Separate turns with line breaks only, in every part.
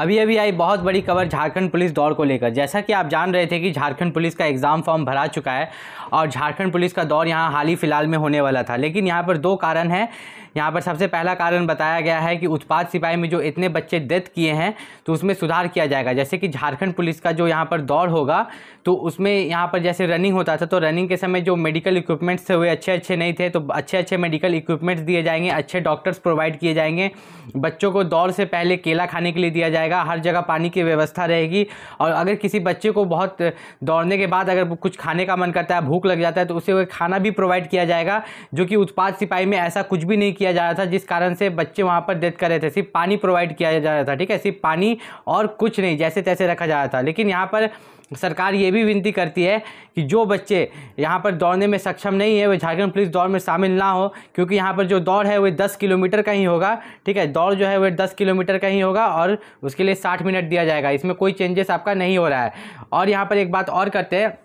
अभी अभी आई बहुत बड़ी खबर झारखंड पुलिस दौड़ को लेकर जैसा कि आप जान रहे थे कि झारखंड पुलिस का एग्ज़ाम फॉर्म भरा चुका है और झारखंड पुलिस का दौर यहाँ हाल ही फिलहाल में होने वाला था लेकिन यहाँ पर दो कारण हैं यहाँ पर सबसे पहला कारण बताया गया है कि उत्पाद सिपाही में जो इतने बच्चे डेथ किए हैं तो उसमें सुधार किया जाएगा जैसे कि झारखंड पुलिस का जो यहाँ पर दौड़ होगा तो उसमें यहाँ पर जैसे रनिंग होता था तो रनिंग के समय जो मेडिकल इक्विपमेंट्स थे वे अच्छे अच्छे नहीं थे तो अच्छे अच्छे मेडिकल इक्विपमेंट्स दिए जाएंगे अच्छे डॉक्टर्स प्रोवाइड किए जाएंगे बच्चों को दौड़ से पहले केला खाने के लिए दिया जाएगा रहेगा हर जगह पानी की व्यवस्था रहेगी और अगर किसी बच्चे को बहुत दौड़ने के बाद अगर कुछ खाने का मन करता है भूख लग जाता है तो उसे खाना भी प्रोवाइड किया जाएगा जो कि उत्पाद सिपाही में ऐसा कुछ भी नहीं किया जा रहा था जिस कारण से बच्चे वहाँ पर डेथ कर रहे थे सिर्फ पानी प्रोवाइड किया जा रहा था ठीक है सिर्फ पानी और कुछ नहीं जैसे तैसे रखा जा रहा था लेकिन यहाँ पर सरकार ये भी विनती करती है कि जो बच्चे यहाँ पर दौड़ने में सक्षम नहीं है वे झारखंड पुलिस दौड़ में शामिल ना हो क्योंकि यहाँ पर जो दौड़ है वह दस किलोमीटर का ही होगा ठीक है दौड़ जो है वह दस किलोमीटर का ही होगा और उसके लिए साठ मिनट दिया जाएगा इसमें कोई चेंजेस आपका नहीं हो रहा है और यहाँ पर एक बात और करते हैं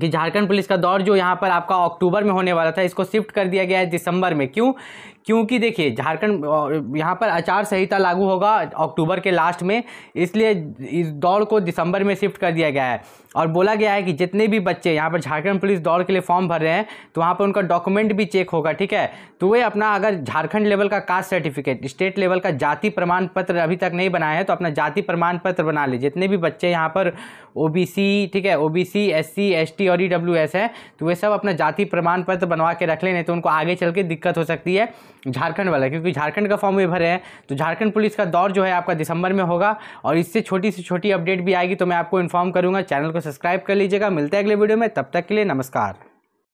कि झारखंड पुलिस का दौर जो यहाँ पर आपका अक्टूबर में होने वाला था इसको शिफ्ट कर दिया गया है दिसंबर में क्यों क्योंकि देखिए झारखंड यहाँ पर आचार संहिता लागू होगा अक्टूबर के लास्ट में इसलिए इस दौड़ को दिसंबर में शिफ्ट कर दिया गया है और बोला गया है कि जितने भी बच्चे यहाँ पर झारखंड पुलिस दौड़ के लिए फॉर्म भर रहे हैं तो वहाँ पर उनका डॉक्यूमेंट भी चेक होगा ठीक है तो वे अपना अगर झारखंड लेवल का कास्ट सर्टिफिकेट स्टेट लेवल का जाति प्रमाण पत्र अभी तक नहीं बनाया है तो अपना जाति प्रमाण पत्र बना ले जितने भी बच्चे यहाँ पर ओ ठीक है O B C S C S T और ई डब्ल्यू एस है तो वे सब अपना जाति प्रमाण पत्र बनवा के रख लें नहीं तो उनको आगे चल के दिक्कत हो सकती है झारखंड वाला क्योंकि झारखंड का फॉर्म भी भरे हैं तो झारखंड पुलिस का दौर जो है आपका दिसंबर में होगा और इससे छोटी से छोटी अपडेट भी आएगी तो मैं आपको इन्फॉर्म करूँगा चैनल को सब्सक्राइब कर लीजिएगा मिलते हैं अगले वीडियो में तब तक के लिए नमस्कार